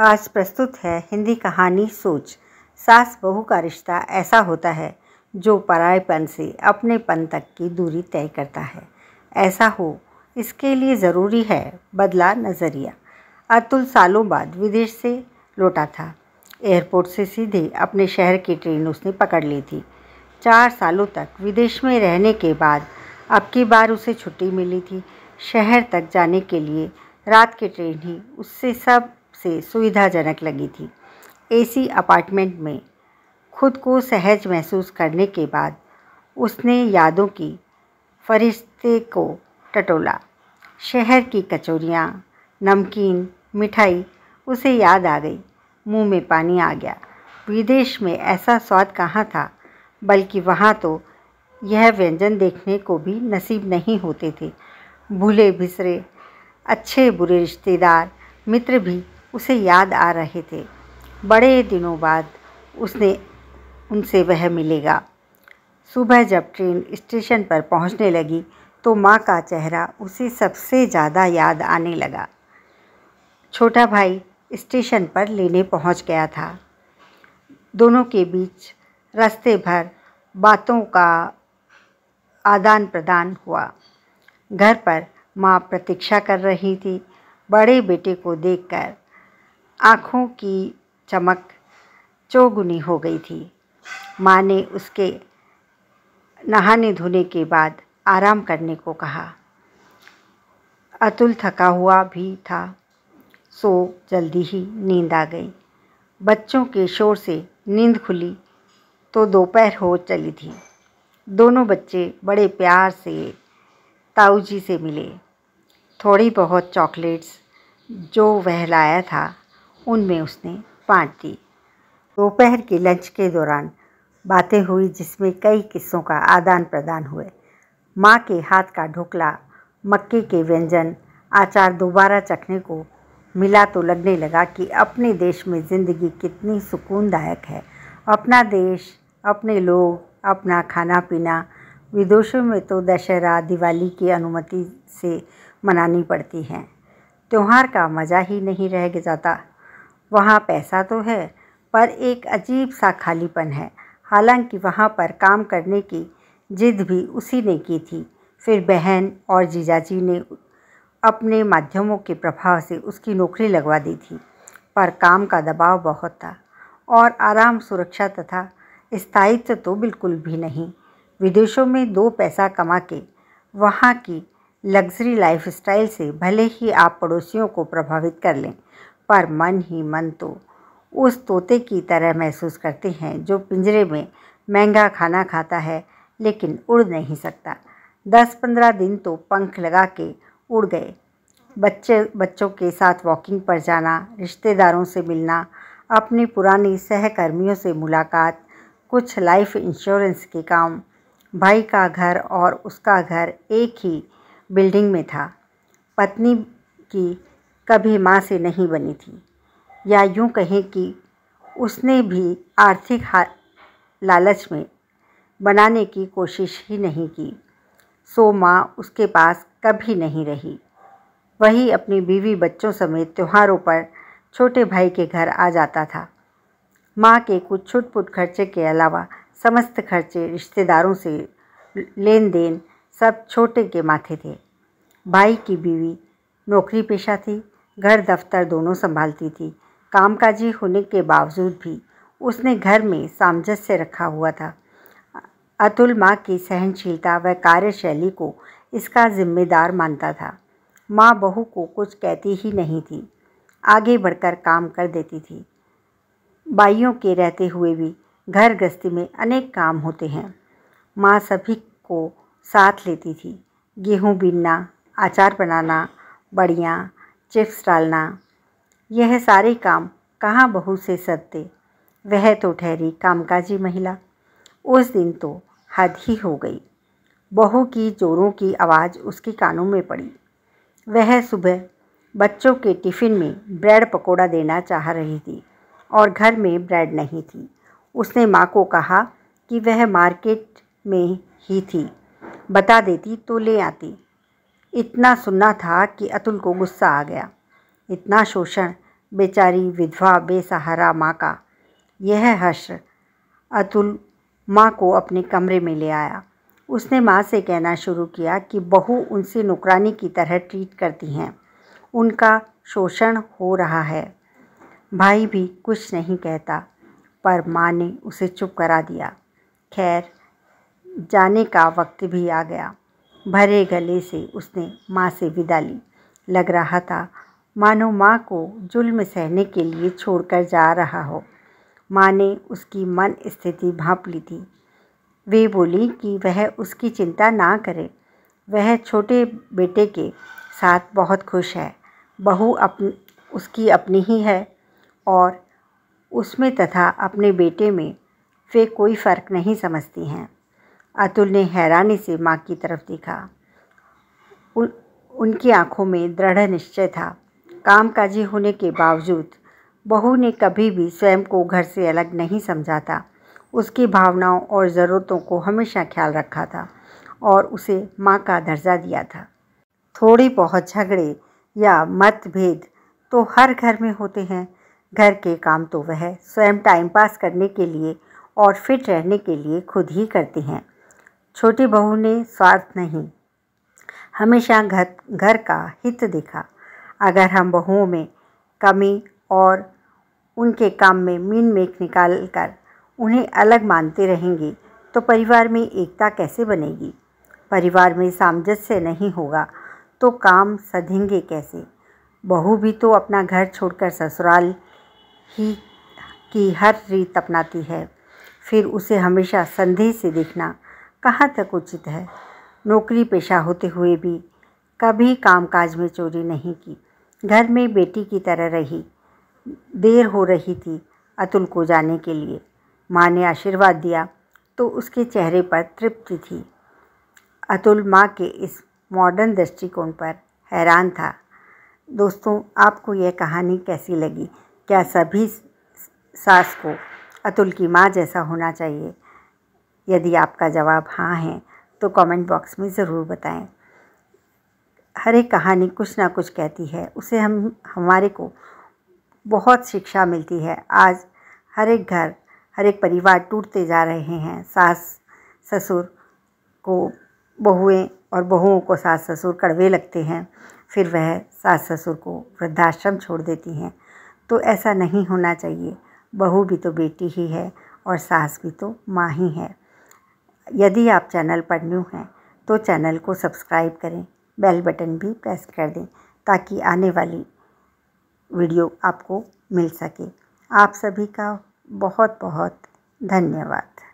आज प्रस्तुत है हिंदी कहानी सोच सास बहू का रिश्ता ऐसा होता है जो परायपन से अपनेपन तक की दूरी तय करता है ऐसा हो इसके लिए ज़रूरी है बदला नज़रिया अतुल सालों बाद विदेश से लौटा था एयरपोर्ट से सीधे अपने शहर की ट्रेन उसने पकड़ ली थी चार सालों तक विदेश में रहने के बाद अब की बार उसे छुट्टी मिली थी शहर तक जाने के लिए रात की ट्रेन ही उससे सब से सुविधाजनक लगी थी एसी अपार्टमेंट में खुद को सहज महसूस करने के बाद उसने यादों की फरिश्ते को टटोला शहर की कचौरियाँ नमकीन मिठाई उसे याद आ गई मुंह में पानी आ गया विदेश में ऐसा स्वाद कहाँ था बल्कि वहाँ तो यह व्यंजन देखने को भी नसीब नहीं होते थे भूले बिसरे अच्छे बुरे रिश्तेदार मित्र भी उसे याद आ रहे थे बड़े दिनों बाद उसने उनसे वह मिलेगा सुबह जब ट्रेन स्टेशन पर पहुंचने लगी तो माँ का चेहरा उसे सबसे ज़्यादा याद आने लगा छोटा भाई स्टेशन पर लेने पहुंच गया था दोनों के बीच रास्ते भर बातों का आदान प्रदान हुआ घर पर माँ प्रतीक्षा कर रही थी बड़े बेटे को देखकर आँखों की चमक चौगुनी हो गई थी माँ ने उसके नहाने धोने के बाद आराम करने को कहा अतुल थका हुआ भी था सो जल्दी ही नींद आ गई बच्चों के शोर से नींद खुली तो दोपहर हो चली थी दोनों बच्चे बड़े प्यार से ताऊ जी से मिले थोड़ी बहुत चॉकलेट्स जो वह लाया था उनमें उसने बाँट दी दोपहर के लंच के दौरान बातें हुई जिसमें कई किस्सों का आदान प्रदान हुए माँ के हाथ का ढोकला मक्के के व्यंजन आचार दोबारा चखने को मिला तो लगने लगा कि अपने देश में ज़िंदगी कितनी सुकूनदायक है अपना देश अपने लोग अपना खाना पीना विदेशों में तो दशहरा दिवाली की अनुमति से मनानी पड़ती हैं त्यौहार का मज़ा ही नहीं रह जाता वहाँ पैसा तो है पर एक अजीब सा खालीपन है हालांकि वहाँ पर काम करने की जिद भी उसी ने की थी फिर बहन और जीजाजी ने अपने माध्यमों के प्रभाव से उसकी नौकरी लगवा दी थी पर काम का दबाव बहुत था और आराम सुरक्षा तथा स्थायित्व तो बिल्कुल भी नहीं विदेशों में दो पैसा कमा के वहाँ की लग्जरी लाइफस्टाइल से भले ही आप पड़ोसियों को प्रभावित कर लें पर मन ही मन तो उस तोते की तरह महसूस करते हैं जो पिंजरे में महंगा खाना खाता है लेकिन उड़ नहीं सकता दस पंद्रह दिन तो पंख लगा के उड़ गए बच्चे बच्चों के साथ वॉकिंग पर जाना रिश्तेदारों से मिलना अपनी पुरानी सहकर्मियों से मुलाकात कुछ लाइफ इंश्योरेंस के काम भाई का घर और उसका घर एक ही बिल्डिंग में था पत्नी की कभी माँ से नहीं बनी थी या यूँ कहें कि उसने भी आर्थिक लालच में बनाने की कोशिश ही नहीं की सो माँ उसके पास कभी नहीं रही वही अपनी बीवी बच्चों समेत त्योहारों पर छोटे भाई के घर आ जाता था माँ के कुछ छुटपुट खर्चे के अलावा समस्त खर्चे रिश्तेदारों से लेन देन सब छोटे के माथे थे भाई की बीवी नौकरी पेशा थी घर दफ्तर दोनों संभालती थी कामकाजी होने के बावजूद भी उसने घर में सामंजस्य रखा हुआ था अतुल माँ की सहनशीलता व कार्यशैली को इसका जिम्मेदार मानता था माँ बहू को कुछ कहती ही नहीं थी आगे बढ़कर काम कर देती थी बाइयों के रहते हुए भी घर गृहस्थी में अनेक काम होते हैं माँ सभी को साथ लेती थी गेहूँ बीनना अचार बनाना बढ़िया चिप्स डालना यह सारे काम कहाँ बहू से सदते वह तो ठहरी कामकाजी महिला उस दिन तो हद ही हो गई बहू की जोरों की आवाज़ उसके कानों में पड़ी वह सुबह बच्चों के टिफ़िन में ब्रेड पकोड़ा देना चाह रही थी और घर में ब्रेड नहीं थी उसने माँ को कहा कि वह मार्केट में ही थी बता देती तो ले आती इतना सुनना था कि अतुल को गुस्सा आ गया इतना शोषण बेचारी विधवा बेसहारा माँ का यह हश्र अतुल माँ को अपने कमरे में ले आया उसने माँ से कहना शुरू किया कि बहू उनसे नुकरानी की तरह ट्रीट करती हैं उनका शोषण हो रहा है भाई भी कुछ नहीं कहता पर माँ ने उसे चुप करा दिया खैर जाने का वक्त भी आ गया भरे गले से उसने माँ से विदा ली लग रहा था मानो माँ को जुल्म सहने के लिए छोड़कर जा रहा हो माँ ने उसकी मन स्थिति भाँप ली थी वे बोली कि वह उसकी चिंता ना करे वह छोटे बेटे के साथ बहुत खुश है बहू अपन उसकी अपनी ही है और उसमें तथा अपने बेटे में वे कोई फ़र्क नहीं समझती हैं अतुल ने हैरानी से माँ की तरफ देखा उन उनकी आंखों में दृढ़ निश्चय था कामकाजी होने के बावजूद बहू ने कभी भी स्वयं को घर से अलग नहीं समझा था उसकी भावनाओं और ज़रूरतों को हमेशा ख्याल रखा था और उसे माँ का दर्जा दिया था थोड़ी बहुत झगड़े या मतभेद तो हर घर में होते हैं घर के काम तो वह स्वयं टाइम पास करने के लिए और फिट रहने के लिए खुद ही करते हैं छोटी बहू ने स्वार्थ नहीं हमेशा घर घर का हित देखा अगर हम बहुओं में कमी और उनके काम में मीन मेक निकाल कर उन्हें अलग मानते रहेंगे तो परिवार में एकता कैसे बनेगी परिवार में सामंजस्य नहीं होगा तो काम सधेंगे कैसे बहू भी तो अपना घर छोड़कर ससुराल ही की हर रीत अपनाती है फिर उसे हमेशा संदेह से देखना कहाँ तक उचित है नौकरी पेशा होते हुए भी कभी कामकाज में चोरी नहीं की घर में बेटी की तरह रही देर हो रही थी अतुल को जाने के लिए माँ ने आशीर्वाद दिया तो उसके चेहरे पर तृप्ति थी अतुल माँ के इस मॉडर्न दृष्टिकोण पर हैरान था दोस्तों आपको यह कहानी कैसी लगी क्या सभी सास को अतुल की माँ जैसा होना चाहिए यदि आपका जवाब हाँ है तो कमेंट बॉक्स में ज़रूर बताएं हर एक कहानी कुछ ना कुछ कहती है उसे हम हमारे को बहुत शिक्षा मिलती है आज हर एक घर हर एक परिवार टूटते जा रहे हैं सास ससुर को बहुएं और बहुओं को सास ससुर कड़वे लगते हैं फिर वह सास ससुर को वृद्धाश्रम छोड़ देती हैं तो ऐसा नहीं होना चाहिए बहू भी तो बेटी ही है और सास भी तो माँ ही है यदि आप चैनल पर न्यू हैं तो चैनल को सब्सक्राइब करें बेल बटन भी प्रेस कर दें ताकि आने वाली वीडियो आपको मिल सके आप सभी का बहुत बहुत धन्यवाद